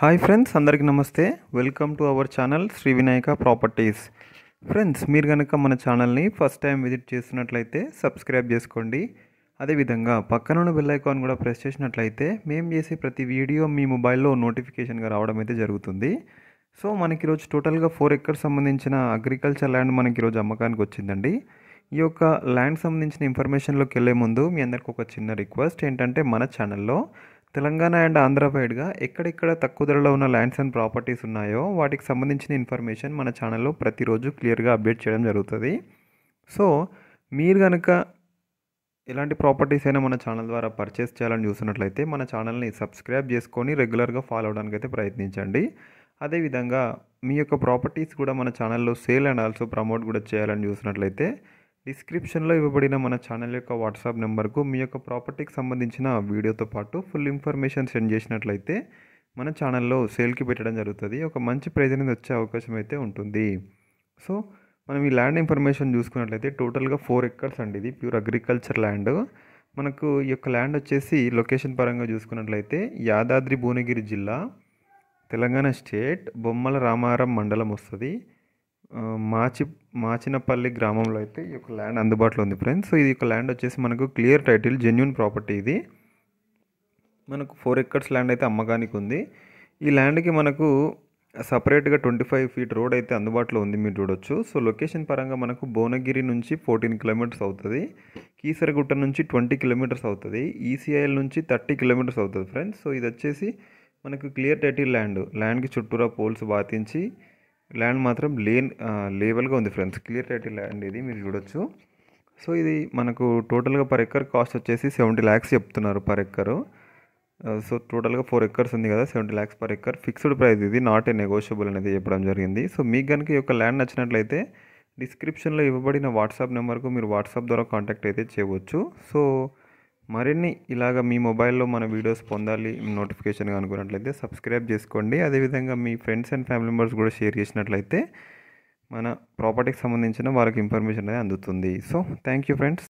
hi friends అందరికీ నమస్తే welcome to our channel Shri Vinayaka properties friends మీరు కనుక మన ఛానల్ని ఫస్ట్ టైం విజిట్ చేస్తున్నట్లయితే సబ్స్క్రైబ్ చేసుకోండి అదేవిధంగా పక్కనున్న బెల్ ఐకాన్ కూడా ప్రెస్ చేసినట్లయితే మేము చేసే ప్రతి వీడియో మీ మొబైల్లో నోటిఫికేషన్గా రావడం అయితే జరుగుతుంది సో మనకి ఈరోజు టోటల్గా ఫోర్ ఎక్కర్ సంబంధించిన అగ్రికల్చర్ ల్యాండ్ మనకి ఈరోజు అమ్మకానికి వచ్చిందండి ఈ యొక్క ల్యాండ్ సంబంధించిన ఇన్ఫర్మేషన్లోకి వెళ్ళే ముందు మీ అందరికి ఒక చిన్న రిక్వెస్ట్ ఏంటంటే మన ఛానల్లో తెలంగాణ అండ్ ఆంధ్ర వైడ్గా ఎక్కడెక్కడ తక్కువ ధరలో ఉన్న ల్యాండ్స్ అండ్ ప్రాపర్టీస్ ఉన్నాయో వాటికి సంబంధించిన ఇన్ఫర్మేషన్ మన ఛానల్లో ప్రతిరోజు క్లియర్గా అప్డేట్ చేయడం జరుగుతుంది సో మీరు కనుక ఎలాంటి ప్రాపర్టీస్ అయినా మన ఛానల్ ద్వారా పర్చేస్ చేయాలని చూసినట్లయితే మన ఛానల్ని సబ్స్క్రైబ్ చేసుకొని రెగ్యులర్గా ఫాలో అవడానికి అయితే ప్రయత్నించండి అదేవిధంగా మీ యొక్క ప్రాపర్టీస్ కూడా మన ఛానల్లో సేల్ అండ్ ఆల్సో ప్రమోట్ కూడా చేయాలని చూసినట్లయితే డిస్క్రిప్షన్లో ఇవ్వబడిన మన ఛానల్ యొక్క వాట్సాప్ నెంబర్కు మీ యొక్క ప్రాపర్టీకి సంబంధించిన వీడియోతో పాటు ఫుల్ ఇన్ఫర్మేషన్ సెండ్ చేసినట్లయితే మన ఛానల్లో సేల్కి పెట్టడం జరుగుతుంది ఒక మంచి ప్రైజ్ అనేది వచ్చే అవకాశం అయితే ఉంటుంది సో మనం ఈ ల్యాండ్ ఇన్ఫర్మేషన్ చూసుకున్నట్లయితే టోటల్గా ఫోర్ ఎక్కర్స్ అండి ఇది ప్యూర్ అగ్రికల్చర్ ల్యాండ్ మనకు ఈ యొక్క ల్యాండ్ వచ్చేసి లొకేషన్ పరంగా చూసుకున్నట్లయితే యాదాద్రి భువనగిరి జిల్లా తెలంగాణ స్టేట్ బొమ్మల రామారం మండలం వస్తుంది మాచి మాచినపల్లి గ్రామంలో అయితే ఈ యొక్క ల్యాండ్ అందుబాటులో ఉంది ఫ్రెండ్స్ సో ఇది యొక్క ల్యాండ్ వచ్చేసి మనకు క్లియర్ టైటిల్ జెన్యున్ ప్రాపర్టీ ఇది మనకు ఫోర్ ఎక్కర్స్ ల్యాండ్ అయితే అమ్మకానికి ఉంది ఈ ల్యాండ్కి మనకు సపరేట్గా ట్వంటీ ఫైవ్ ఫీట్ రోడ్ అయితే అందుబాటులో ఉంది మీరు చూడొచ్చు సో లొకేషన్ పరంగా మనకు భువనగిరి నుంచి ఫోర్టీన్ కిలోమీటర్స్ అవుతుంది కీసరగుట్ట నుంచి ట్వంటీ కిలోమీటర్స్ అవుతుంది ఈసీఐఎల్ నుంచి థర్టీ కిలోమీటర్స్ అవుతుంది ఫ్రెండ్స్ సో ఇది వచ్చేసి మనకు క్లియర్ టైటిల్ ల్యాండ్ ల్యాండ్కి చుట్టూరా పోల్స్ బాతించి ల్యాండ్ మాత్రం లేన్ లేవల్గా ఉంది ఫ్రెండ్స్ క్లియర్ టైటిల్ ల్యాండ్ ఇది మీరు చూడొచ్చు సో ఇది మనకు టోటల్గా పర్ ఎక్కర్ కాస్ట్ వచ్చేసి సెవెంటీ ల్యాక్స్ చెప్తున్నారు పర్ ఎక్కరు సో టోటల్గా ఫోర్ ఎక్కర్స్ ఉంది కదా seventy lakhs per acre fixed price ఇది నాట్ ఏ నెగోషియబుల్ అనేది చెప్పడం జరిగింది సో మీకు కనుక ఈ యొక్క ల్యాండ్ నచ్చినట్లయితే డిస్క్రిప్షన్లో ఇవ్వబడిన వాట్సాప్ నెంబర్కు మీరు వాట్సాప్ ద్వారా కాంటాక్ట్ అయితే చేయవచ్చు సో మరిన్ని ఇలాగ మీ మొబైల్లో మన వీడియోస్ పొందాలి నోటిఫికేషన్ అనుకున్నట్లయితే సబ్స్క్రైబ్ చేసుకోండి అదేవిధంగా మీ ఫ్రెండ్స్ అండ్ ఫ్యామిలీ మెంబర్స్ కూడా షేర్ చేసినట్లయితే మన ప్రాపర్టీకి సంబంధించిన వాళ్ళకి ఇన్ఫర్మేషన్ అనేది అందుతుంది సో థ్యాంక్ యూ ఫ్రెండ్స్